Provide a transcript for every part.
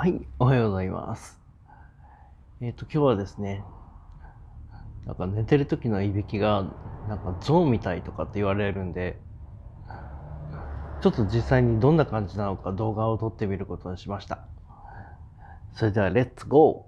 はい、おはようございます。えっ、ー、と、今日はですね、なんか寝てる時のいびきが、なんか象みたいとかって言われるんで、ちょっと実際にどんな感じなのか動画を撮ってみることにしました。それでは、レッツゴー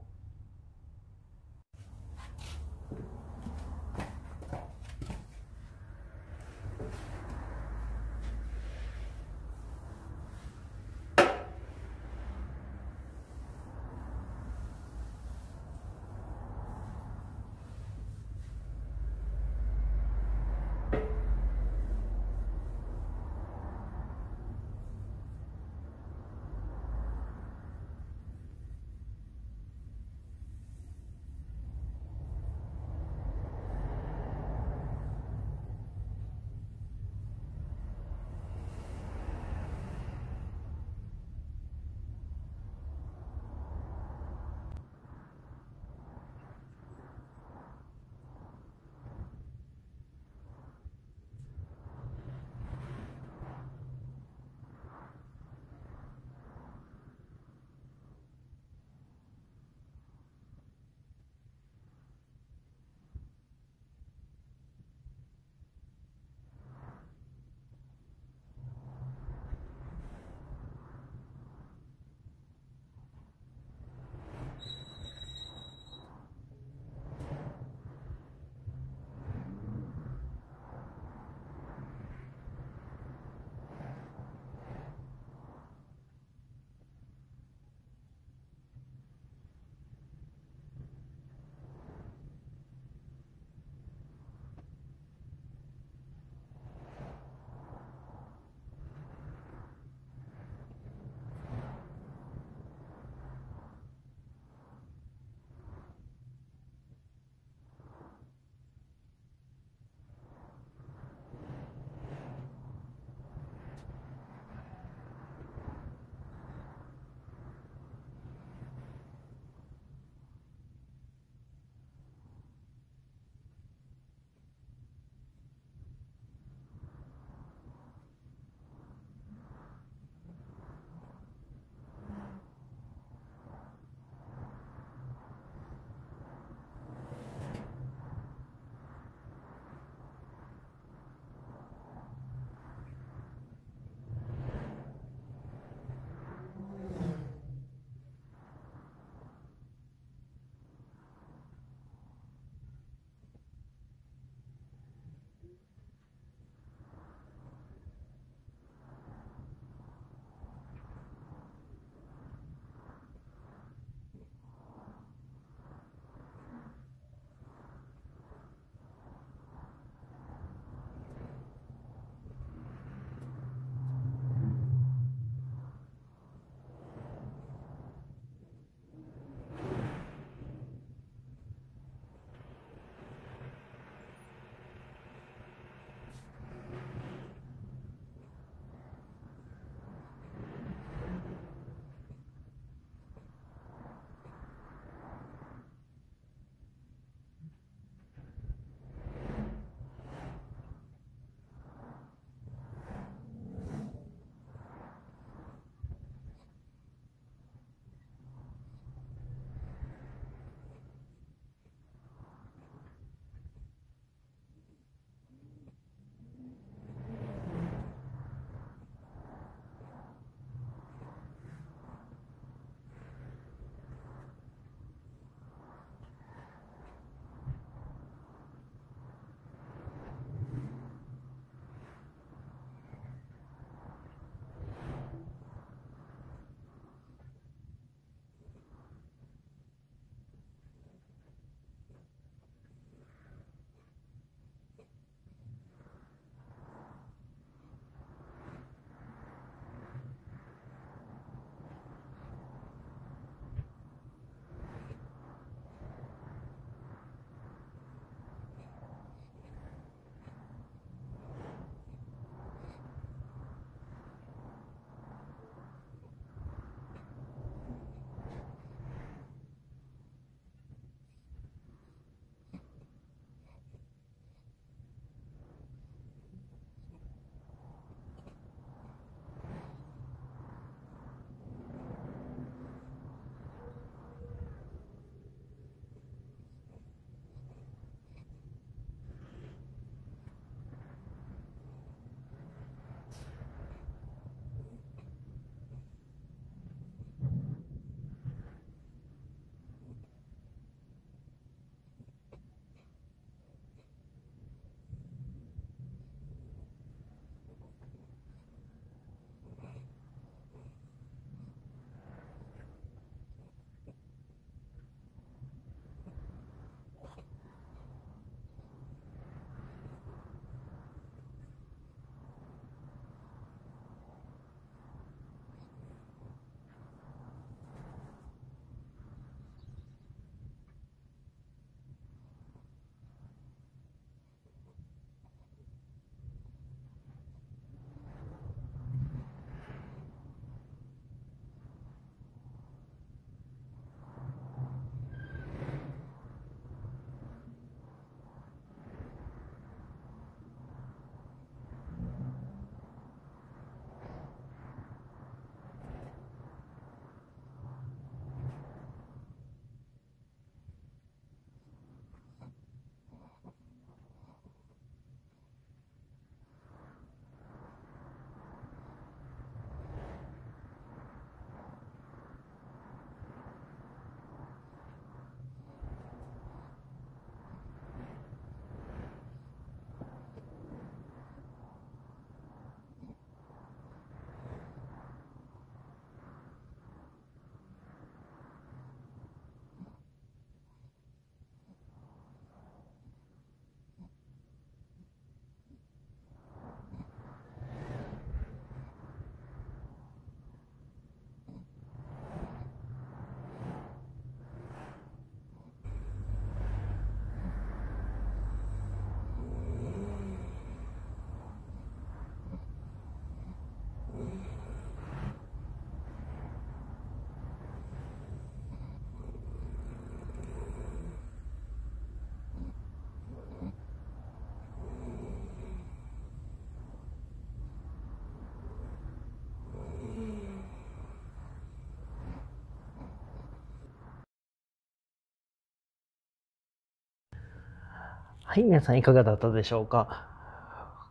はい、皆さんいかがだったでしょうか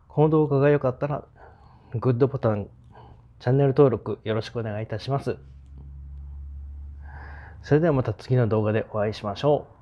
この動画が良かったら、グッドボタン、チャンネル登録よろしくお願いいたします。それではまた次の動画でお会いしましょう。